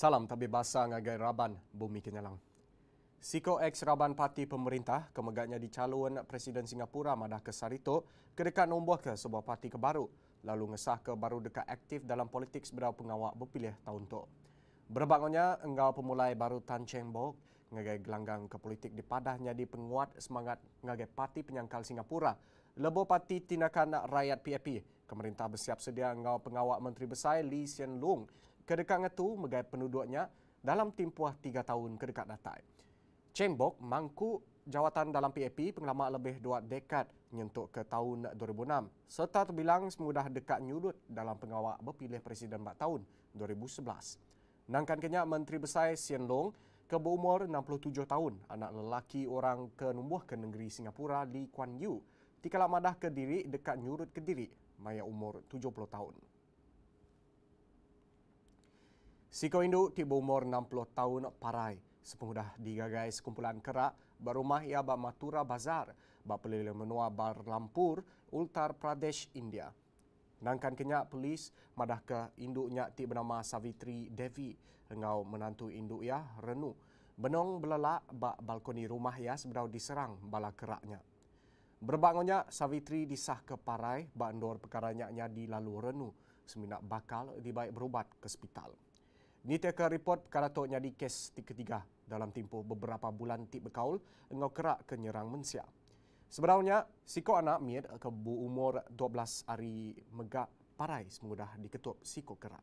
Salam tabibasa ngagai Raban Bumi Kenyalang. Siko ex Raban Parti Pemerintah kemegatnya di calon Presiden Singapura Madah Kesarito kedekat nombor ke sebuah parti kebaru lalu ngesah ke baru dekat aktif dalam politik sebelah pengawak berpilih tahun tu. Berbangunnya, engkau pemulai baru Tan Cheng Bok ngagai gelanggang ke politik di penguat semangat ngagai parti penyangkal Singapura. Lebo parti tindakan rakyat PAP, Kemerintah bersiap sedia engkau pengawak Menteri Besar Lee Hsien Loong kedekat ngetu megai penduduknya dalam tempoh tiga tahun kedekat datang. Cheng Bok mangku jawatan dalam PAP pengelama lebih dua dekad nyentuk ke tahun 2006 serta terbilang semudah dekat nyulut dalam pengawal berpilih presiden bak tahun 2011. Nangkan kenyak Menteri Besar Sien Long ke berumur 67 tahun anak lelaki orang ke numbuh ke negeri Singapura di Kuan Yew tikalak madah ke diri dekat nyurut ke diri maya umur 70 tahun. Siko Induk tiba umur 60 tahun parai. dah digagai sekumpulan kerak berumah ia bak Matura Bazar, bak peliling menua Bar Lampur, Ultar Pradesh, India. Nangkan kenyak polis madah ke induknya ti bernama Savitri Devi engau menantu induk ya Renu. Benong belalak bak balkoni rumah ya sebenar diserang bala keraknya. Berbangunnya Savitri disah ke parai bak endor perkaranya di lalu Renu seminak bakal dibaik berubat ke hospital. Nitiaka report karatok nyadi kes ketiga dalam tempoh beberapa bulan tip berkaul engau kerak ke nyerang mensia. Sebenarnya, siko anak mir ke bu umur 12 hari megak parai semudah diketuk siko kerak.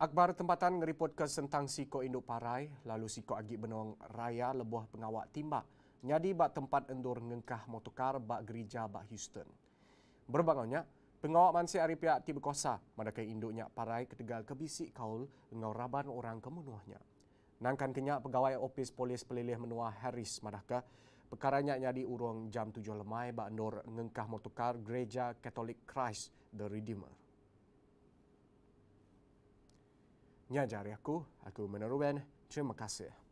Akbar tempatan ngeriput ke sentang siko induk parai, lalu siko agi benong raya lebuah pengawak timbak. Nyadi bak tempat endur ngengkah motokar bak gereja bak Houston. Berbangunnya, Pengawak mansi hari pihak tiba kosa, madakai induknya parai ketegal kebisik kaul dengan raban orang kemenuahnya. Nangkan kenyak pegawai opis polis pelilih menua Harris madaka perkaranya nyadi urung jam tujuh lemai bandor ngengkah motokar gereja Katolik Christ the Redeemer. Nyajari aku, aku menaruben, Terima kasih.